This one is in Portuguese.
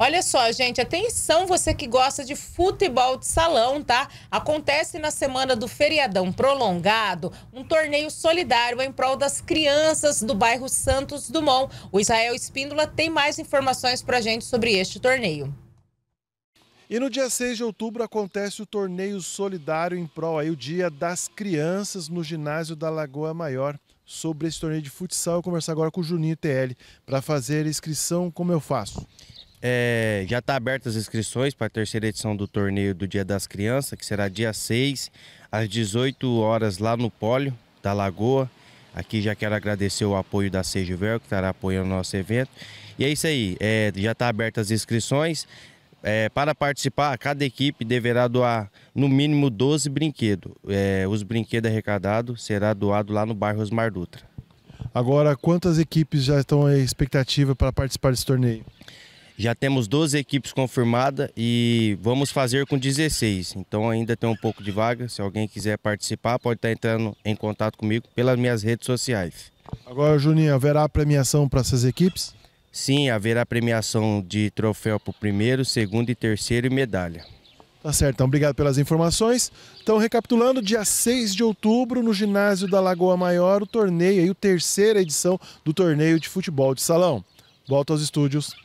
Olha só, gente, atenção você que gosta de futebol de salão, tá? Acontece na semana do feriadão prolongado um torneio solidário em prol das crianças do bairro Santos Dumont. O Israel Espíndola tem mais informações pra gente sobre este torneio. E no dia 6 de outubro acontece o torneio solidário em prol aí o Dia das Crianças no ginásio da Lagoa Maior sobre esse torneio de futsal. Eu vou conversar agora com o Juninho TL para fazer a inscrição como eu faço. É, já está abertas as inscrições para a terceira edição do torneio do Dia das Crianças, que será dia 6, às 18 horas, lá no Pólio da Lagoa. Aqui já quero agradecer o apoio da Sejuvel, que estará apoiando o nosso evento. E é isso aí, é, já está abertas as inscrições. É, para participar, cada equipe deverá doar no mínimo 12 brinquedos. É, os brinquedos arrecadados serão doados lá no bairro Osmar Dutra. Agora, quantas equipes já estão em expectativa para participar desse torneio? Já temos 12 equipes confirmadas e vamos fazer com 16. Então ainda tem um pouco de vaga. Se alguém quiser participar, pode estar tá entrando em contato comigo pelas minhas redes sociais. Agora, Juninho, haverá premiação para essas equipes? Sim, haverá premiação de troféu para o primeiro, segundo e terceiro e medalha. Tá certo, então obrigado pelas informações. Então, recapitulando, dia 6 de outubro, no ginásio da Lagoa Maior, o torneio, aí, terceira edição do torneio de futebol de salão. Volto aos estúdios.